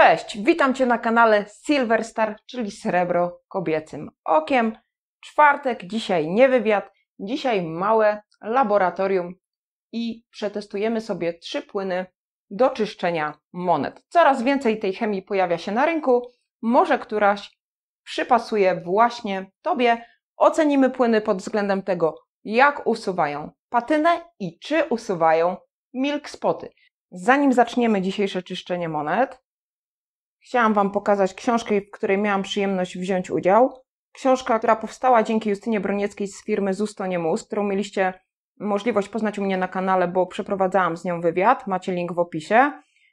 Cześć, witam Cię na kanale Silver Star, czyli Srebro Kobiecym Okiem. Czwartek, dzisiaj nie wywiad, dzisiaj małe laboratorium i przetestujemy sobie trzy płyny do czyszczenia monet. Coraz więcej tej chemii pojawia się na rynku, może któraś przypasuje właśnie Tobie. Ocenimy płyny pod względem tego, jak usuwają patynę i czy usuwają milk spoty. Zanim zaczniemy dzisiejsze czyszczenie monet, Chciałam Wam pokazać książkę, w której miałam przyjemność wziąć udział. Książka, która powstała dzięki Justynie Bronieckiej z firmy Zusto nie którą mieliście możliwość poznać u mnie na kanale, bo przeprowadzałam z nią wywiad. Macie link w opisie.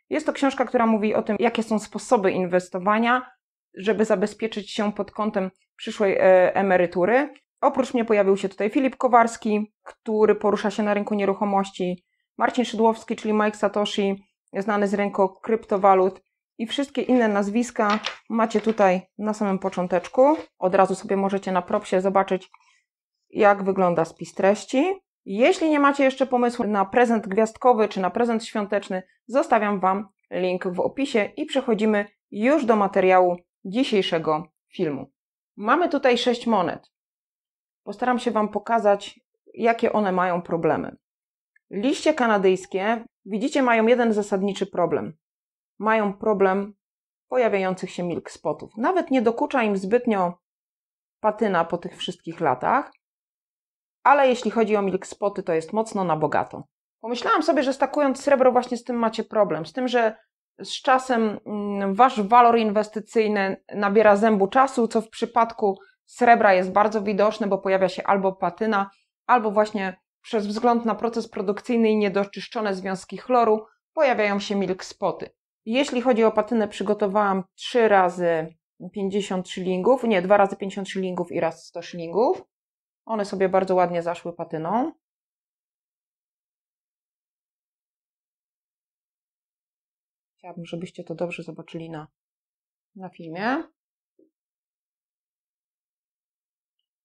Jest to książka, która mówi o tym, jakie są sposoby inwestowania, żeby zabezpieczyć się pod kątem przyszłej e, emerytury. Oprócz mnie pojawił się tutaj Filip Kowarski, który porusza się na rynku nieruchomości, Marcin Szydłowski, czyli Mike Satoshi, znany z rynku kryptowalut, i wszystkie inne nazwiska macie tutaj na samym począteczku. Od razu sobie możecie na propsie zobaczyć, jak wygląda spis treści. Jeśli nie macie jeszcze pomysłu na prezent gwiazdkowy czy na prezent świąteczny, zostawiam Wam link w opisie i przechodzimy już do materiału dzisiejszego filmu. Mamy tutaj sześć monet. Postaram się Wam pokazać, jakie one mają problemy. Liście kanadyjskie, widzicie, mają jeden zasadniczy problem mają problem pojawiających się milk spotów. Nawet nie dokucza im zbytnio patyna po tych wszystkich latach, ale jeśli chodzi o milk spoty, to jest mocno na bogato. Pomyślałam sobie, że stakując srebro właśnie z tym macie problem, z tym, że z czasem mm, wasz walor inwestycyjny nabiera zębu czasu, co w przypadku srebra jest bardzo widoczne, bo pojawia się albo patyna, albo właśnie przez wzgląd na proces produkcyjny i niedoczyszczone związki chloru pojawiają się milk spoty. Jeśli chodzi o patynę, przygotowałam 3 razy 50 szylingów, nie, 2 razy 50 szylingów i raz 100 szylingów. One sobie bardzo ładnie zaszły patyną. Chciałabym, żebyście to dobrze zobaczyli na, na filmie.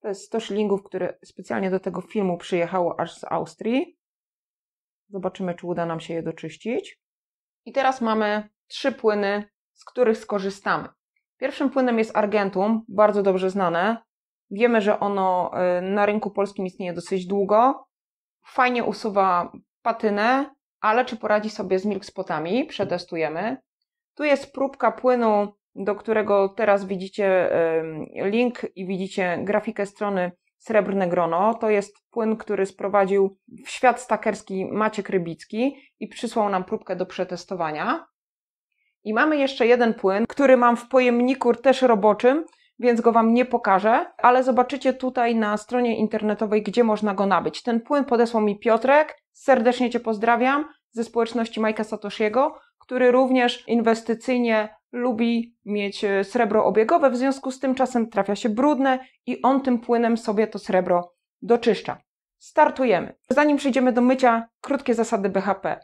To jest 100 szylingów, które specjalnie do tego filmu przyjechało aż z Austrii. Zobaczymy, czy uda nam się je doczyścić. I teraz mamy trzy płyny, z których skorzystamy. Pierwszym płynem jest argentum, bardzo dobrze znane. Wiemy, że ono y, na rynku polskim istnieje dosyć długo. Fajnie usuwa patynę, ale czy poradzi sobie z milkspotami? Przetestujemy. Tu jest próbka płynu, do którego teraz widzicie link i widzicie grafikę strony Srebrne Grono. To jest płyn, który sprowadził w świat stakerski Maciek Rybicki i przysłał nam próbkę do przetestowania. I mamy jeszcze jeden płyn, który mam w pojemniku też roboczym, więc go Wam nie pokażę, ale zobaczycie tutaj na stronie internetowej, gdzie można go nabyć. Ten płyn podesłał mi Piotrek, serdecznie Cię pozdrawiam, ze społeczności Majka Satoshiego, który również inwestycyjnie lubi mieć e, srebro obiegowe, w związku z tym czasem trafia się brudne i on tym płynem sobie to srebro doczyszcza. Startujemy. Zanim przejdziemy do mycia, krótkie zasady BHP.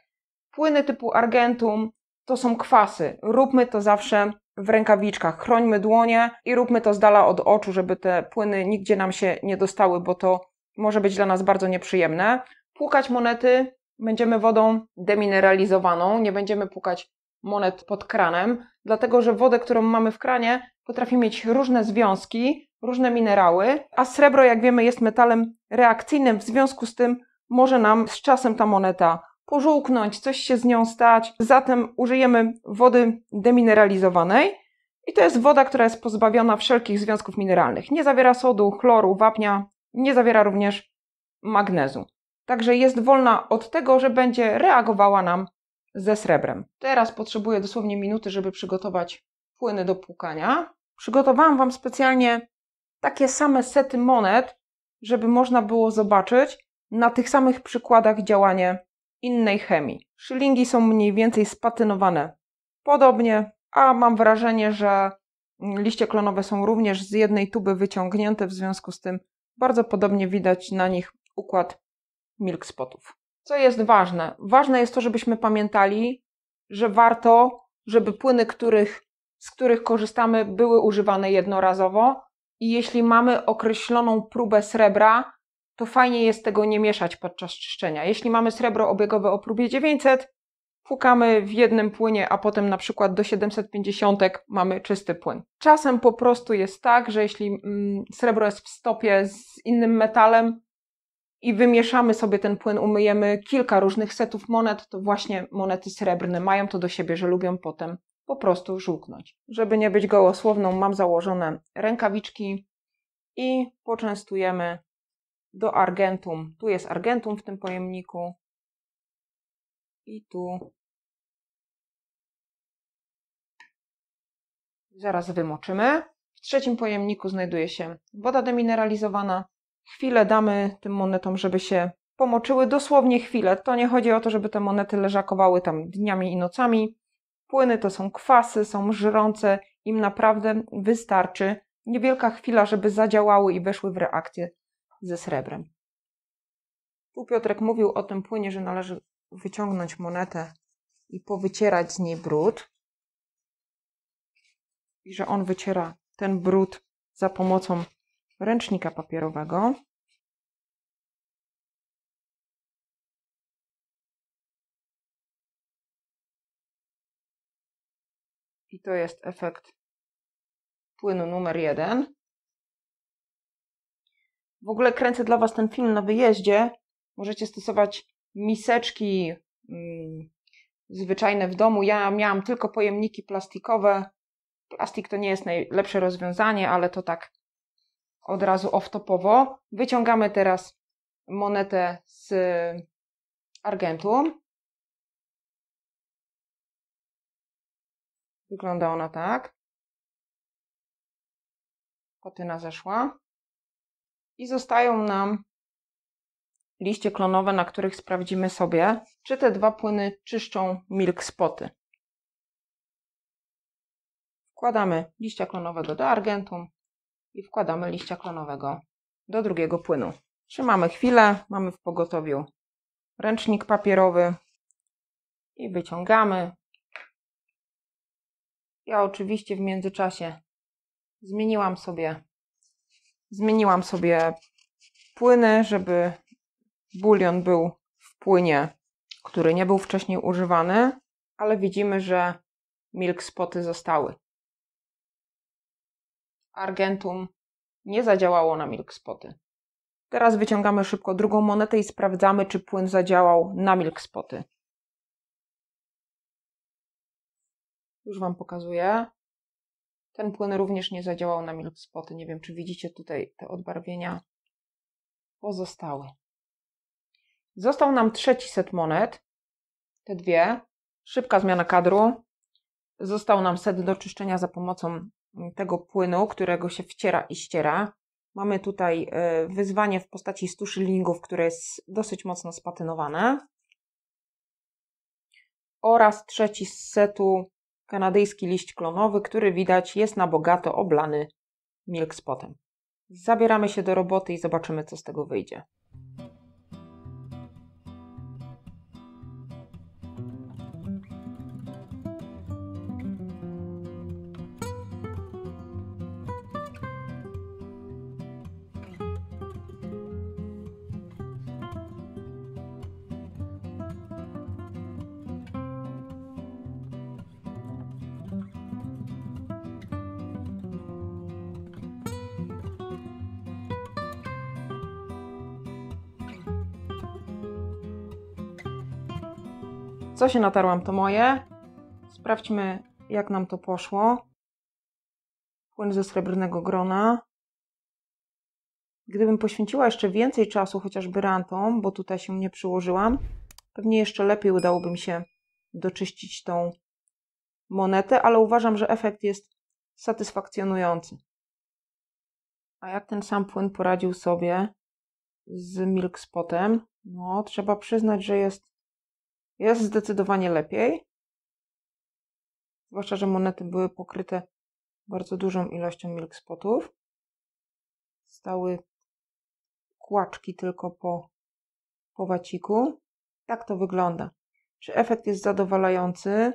Płyny typu argentum to są kwasy. Róbmy to zawsze w rękawiczkach. Chrońmy dłonie i róbmy to z dala od oczu, żeby te płyny nigdzie nam się nie dostały, bo to może być dla nas bardzo nieprzyjemne. Płukać monety będziemy wodą demineralizowaną, nie będziemy płukać monet pod kranem, dlatego że wodę, którą mamy w kranie, potrafi mieć różne związki, różne minerały, a srebro, jak wiemy, jest metalem reakcyjnym, w związku z tym może nam z czasem ta moneta pożółknąć, coś się z nią stać. Zatem użyjemy wody demineralizowanej. I to jest woda, która jest pozbawiona wszelkich związków mineralnych. Nie zawiera sodu, chloru, wapnia, nie zawiera również magnezu. Także jest wolna od tego, że będzie reagowała nam ze srebrem. Teraz potrzebuję dosłownie minuty, żeby przygotować płyny do płukania. Przygotowałam Wam specjalnie takie same sety monet, żeby można było zobaczyć na tych samych przykładach działanie innej chemii. Szylingi są mniej więcej spatynowane podobnie, a mam wrażenie, że liście klonowe są również z jednej tuby wyciągnięte, w związku z tym bardzo podobnie widać na nich układ milk spotów. Co jest ważne? Ważne jest to, żebyśmy pamiętali, że warto, żeby płyny, których, z których korzystamy, były używane jednorazowo i jeśli mamy określoną próbę srebra, to fajnie jest tego nie mieszać podczas czyszczenia. Jeśli mamy srebro obiegowe o próbie 900, pukamy w jednym płynie, a potem na przykład do 750 mamy czysty płyn. Czasem po prostu jest tak, że jeśli mm, srebro jest w stopie z innym metalem, i wymieszamy sobie ten płyn, umyjemy kilka różnych setów monet, to właśnie monety srebrne mają to do siebie, że lubią potem po prostu żółknąć. Żeby nie być gołosłowną, mam założone rękawiczki i poczęstujemy do argentum. Tu jest argentum w tym pojemniku i tu zaraz wymoczymy. W trzecim pojemniku znajduje się woda demineralizowana, Chwilę damy tym monetom, żeby się pomoczyły, dosłownie chwilę. To nie chodzi o to, żeby te monety leżakowały tam dniami i nocami. Płyny to są kwasy, są żrące, im naprawdę wystarczy niewielka chwila, żeby zadziałały i weszły w reakcję ze srebrem. Tu Piotrek mówił o tym płynie, że należy wyciągnąć monetę i powycierać z niej brud. I że on wyciera ten brud za pomocą ręcznika papierowego, i to jest efekt płynu numer jeden. W ogóle kręcę dla Was ten film na wyjeździe. Możecie stosować miseczki mm, zwyczajne w domu. Ja miałam tylko pojemniki plastikowe. Plastik to nie jest najlepsze rozwiązanie, ale to tak od razu off-topowo. Wyciągamy teraz monetę z Argentu. Wygląda ona tak. Kotyna zeszła. I zostają nam liście klonowe, na których sprawdzimy sobie, czy te dwa płyny czyszczą milk spoty. Wkładamy liścia klonowego do argentum i wkładamy liścia klonowego do drugiego płynu. Trzymamy chwilę, mamy w pogotowiu ręcznik papierowy i wyciągamy. Ja oczywiście w międzyczasie zmieniłam sobie zmieniłam sobie płyny, żeby bulion był w płynie, który nie był wcześniej używany, ale widzimy, że milk spoty zostały. Argentum nie zadziałało na milk spoty. Teraz wyciągamy szybko drugą monetę i sprawdzamy, czy płyn zadziałał na milk spoty. Już Wam pokazuję. Ten płyn również nie zadziałał na milk spoty. Nie wiem, czy widzicie tutaj te odbarwienia pozostały. Został nam trzeci set monet. Te dwie. Szybka zmiana kadru. Został nam set do czyszczenia za pomocą Mm, tego płynu, którego się wciera i ściera. Mamy tutaj y, wyzwanie w postaci 100 szylingów, które jest dosyć mocno spatynowane. Oraz trzeci z setu kanadyjski liść klonowy, który widać jest na bogato oblany milkspotem. Zabieramy się do roboty i zobaczymy, co z tego wyjdzie. Co się natarłam, to moje. Sprawdźmy, jak nam to poszło. Płyn ze srebrnego grona. Gdybym poświęciła jeszcze więcej czasu chociażby rantom, bo tutaj się nie przyłożyłam, pewnie jeszcze lepiej udałoby mi się doczyścić tą monetę, ale uważam, że efekt jest satysfakcjonujący. A jak ten sam płyn poradził sobie z milk spotem? No, trzeba przyznać, że jest jest zdecydowanie lepiej. Zwłaszcza, że monety były pokryte bardzo dużą ilością milk spotów. Stały kłaczki tylko po, po waciku. Tak to wygląda. Czy efekt jest zadowalający,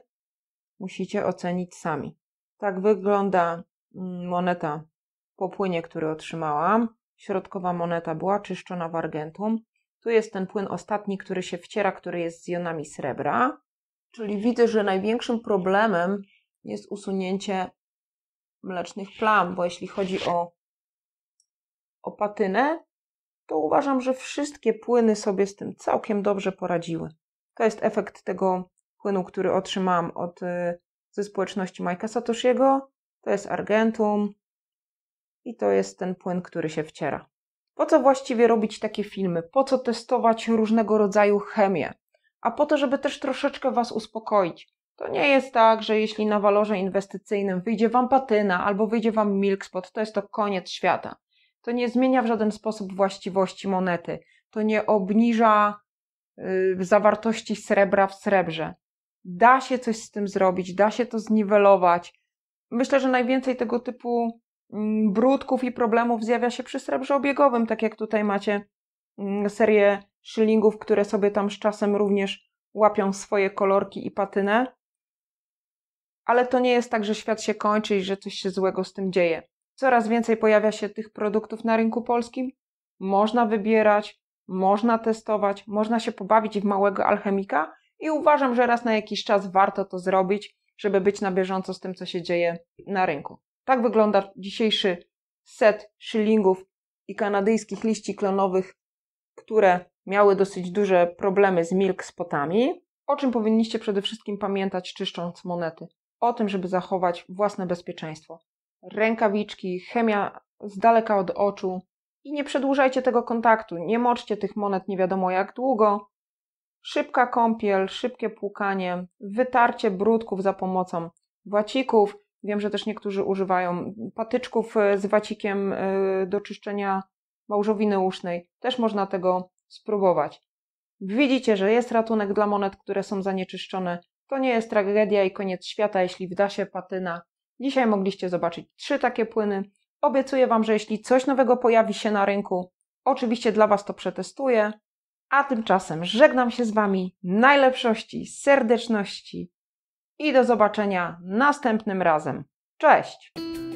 musicie ocenić sami. Tak wygląda mm, moneta po płynie, który otrzymałam. Środkowa moneta była czyszczona w argentum. Tu jest ten płyn ostatni, który się wciera, który jest z jonami srebra. Czyli widzę, że największym problemem jest usunięcie mlecznych plam, bo jeśli chodzi o, o patynę, to uważam, że wszystkie płyny sobie z tym całkiem dobrze poradziły. To jest efekt tego płynu, który otrzymałam od, y, ze społeczności Majka Satoshiego. To jest Argentum i to jest ten płyn, który się wciera. Po co właściwie robić takie filmy? Po co testować różnego rodzaju chemię? A po to, żeby też troszeczkę Was uspokoić. To nie jest tak, że jeśli na walorze inwestycyjnym wyjdzie Wam patyna albo wyjdzie Wam milkspot, to jest to koniec świata. To nie zmienia w żaden sposób właściwości monety. To nie obniża y, zawartości srebra w srebrze. Da się coś z tym zrobić, da się to zniwelować. Myślę, że najwięcej tego typu Mm, brudków i problemów zjawia się przy srebrze obiegowym, tak jak tutaj macie mm, serię szylingów, które sobie tam z czasem również łapią swoje kolorki i patynę. Ale to nie jest tak, że świat się kończy i że coś się złego z tym dzieje. Coraz więcej pojawia się tych produktów na rynku polskim. Można wybierać, można testować, można się pobawić w małego alchemika i uważam, że raz na jakiś czas warto to zrobić, żeby być na bieżąco z tym, co się dzieje na rynku. Tak wygląda dzisiejszy set szylingów i kanadyjskich liści klonowych, które miały dosyć duże problemy z milk spotami. O czym powinniście przede wszystkim pamiętać, czyszcząc monety? O tym, żeby zachować własne bezpieczeństwo. Rękawiczki, chemia z daleka od oczu i nie przedłużajcie tego kontaktu. Nie moczcie tych monet nie wiadomo jak długo. Szybka kąpiel, szybkie płukanie, wytarcie brudków za pomocą wacików, Wiem, że też niektórzy używają patyczków e, z wacikiem e, do czyszczenia małżowiny usznej. Też można tego spróbować. Widzicie, że jest ratunek dla monet, które są zanieczyszczone. To nie jest tragedia i koniec świata, jeśli wda się patyna. Dzisiaj mogliście zobaczyć trzy takie płyny. Obiecuję Wam, że jeśli coś nowego pojawi się na rynku, oczywiście dla Was to przetestuję. A tymczasem żegnam się z Wami. Najlepszości, serdeczności i do zobaczenia następnym razem. Cześć!